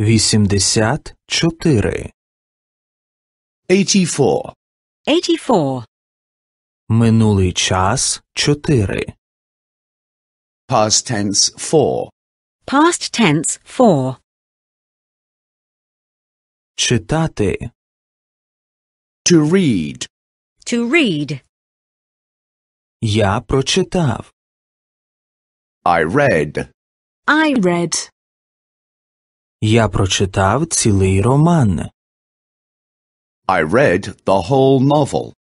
Вісімдесят чотири. Eighty-four. Eighty-four. Минулий час чотири. Past tense four. Past tense four. Читати. To read. To read. Я прочитав. I read. I read. Я прочитав цілий роман. I read the whole novel.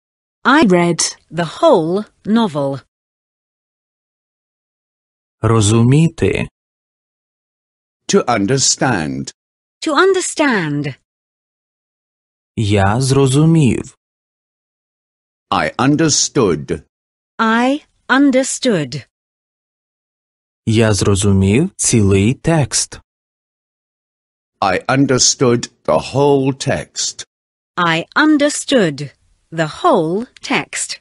I read the whole novel. Розуміти. To understand. To understand. Я зрозумів. I understood. I understood. Я зрозумів цілий текст. I understood the whole text. I understood the whole text.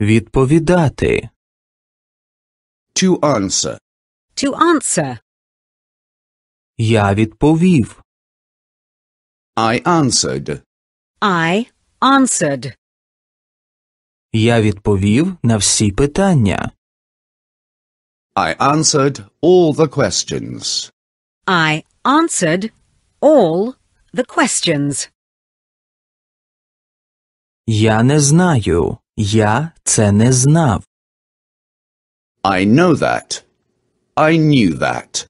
Відповідати. To answer. To answer. Я відповів. I answered. I answered. Я відповів на всі питання. I answered all the questions. I answered all the questions. Я не знаю. Я це не знав. I know that. I knew that.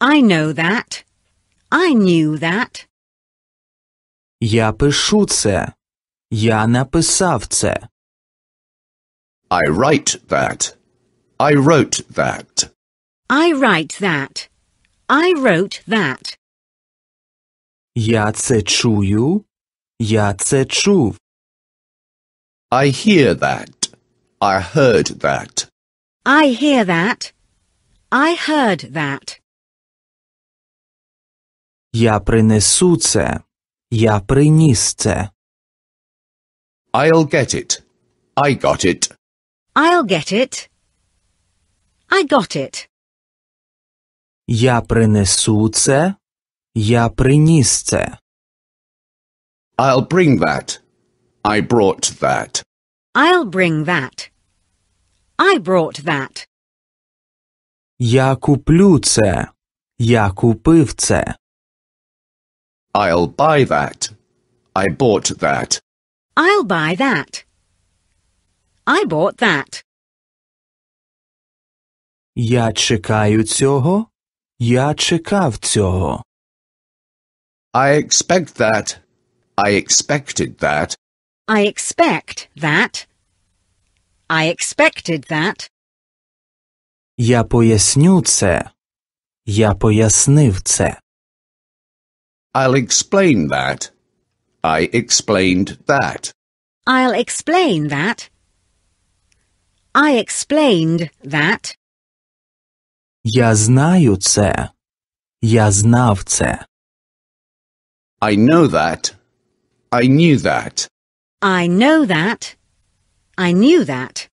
I know that. I knew that. Я пишу це. Я написав це. I write that. I wrote that. I write that. I wrote that. Я це чую. Я це чув. I hear that. I heard that. I hear that. I heard that. Я принесу це. Я приніс це. I'll get it. I got it. I'll get it. I got it. Я принесу це. Я приніс це. I'll bring that. I brought that. I'll bring that. I brought that. Я куплю це. Я купив це. I'll buy that. I bought that. I'll buy that. I bought that. Я чекаю цього. Я чекав цього. I expect that. I expected that. I expect that. I expected that. Я поясню це. Я пояснив це. I'll explain that. I explained that. I'll explain that. I explained that. Я знаю це. Я знав це. I know that. I knew that. I know that. I knew that.